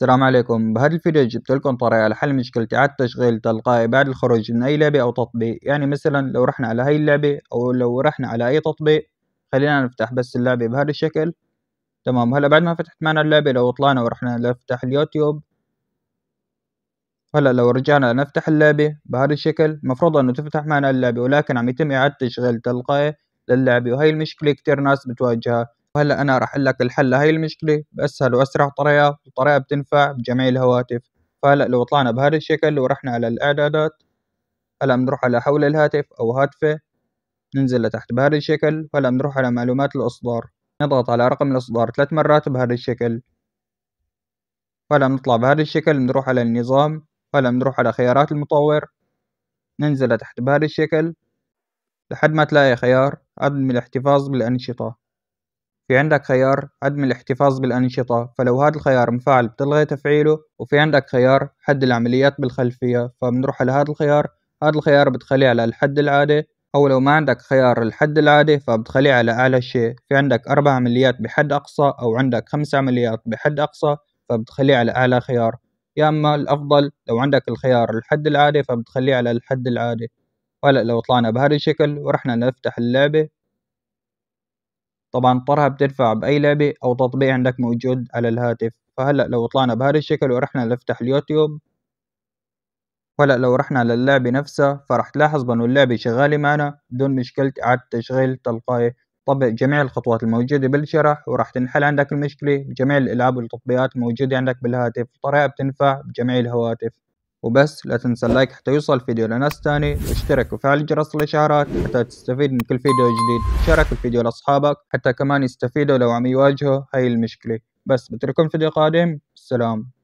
السلام عليكم بهذا الفيديو جبت لكم طريقة لحل مشكلة إعادة تشغيل تلقائي بعد الخروج من أي لعبة أو تطبيق يعني مثلا لو رحنا على هاي اللعبة أو لو رحنا على أي تطبيق خلينا نفتح بس اللعبة بهذا الشكل تمام هلا بعد ما فتحت معنا اللعبة لو طلعنا ورحنا نفتح اليوتيوب هلا لو رجعنا نفتح اللعبة بهذا الشكل مفروض انه تفتح معنا اللعبة ولكن عم يتم اعادة تشغيل تلقائي للعبة وهي المشكلة كتير ناس بتواجهها وهلا انا راح اقول لك الحل لهي المشكله باسهل واسرع طريقه وطريقه بتنفع بجميع الهواتف فهلا لو طلعنا بهذا الشكل ورحنا على الاعدادات هلا بنروح على حول الهاتف او هاتفه ننزل لتحت بهذا الشكل فهلا بنروح على معلومات الاصدار نضغط على رقم الاصدار ثلاث مرات بهذا الشكل فهلا بنطلع بهذا الشكل بنروح على النظام فهلا بنروح على خيارات المطور ننزل لتحت بهذا الشكل لحد ما تلاقي خيار عدم الاحتفاظ بالأنشطة في عندك خيار عدم الاحتفاظ بالأنشطة فلو هذا الخيار مفعل بتلغي تفعيله وفي عندك خيار حد العمليات بالخلفية فبنروح على هذا الخيار هذا الخيار بتخليه على الحد العادي أو لو ما عندك خيار الحد العادي فبتخليه على أعلى شيء في عندك أربع عمليات بحد أقصى أو عندك خمس عمليات بحد أقصى فبتخليه على أعلى خيار يا أما الأفضل لو عندك الخيار الحد العادي فبتخليه على الحد العادي وهلا لو طلعنا بهذا الشكل ورحنا نفتح اللعبة طبعا طرها بترفع بأي لعبة أو تطبيق عندك موجود على الهاتف فهلأ لو طلعنا بهذا الشكل ورحنا نفتح اليوتيوب وهلا لو رحنا للعبة نفسها فرح تلاحظ بأنه اللعبة شغالة معنا بدون مشكلة إعادة تشغيل تلقائي طبق جميع الخطوات الموجودة بالشرح ورح تنحل عندك المشكلة بجميع الألعاب والتطبيقات الموجودة عندك بالهاتف طريقة بتنفع بجميع الهواتف وبس لا تنسى اللايك حتى يوصل الفيديو لناس تاني واشترك وفعل جرس الاشعارات حتى تستفيد من كل فيديو جديد شارك الفيديو لاصحابك حتى كمان يستفيدوا لو عم يواجهوا هاي المشكلة بس بترككم فيديو قادم سلام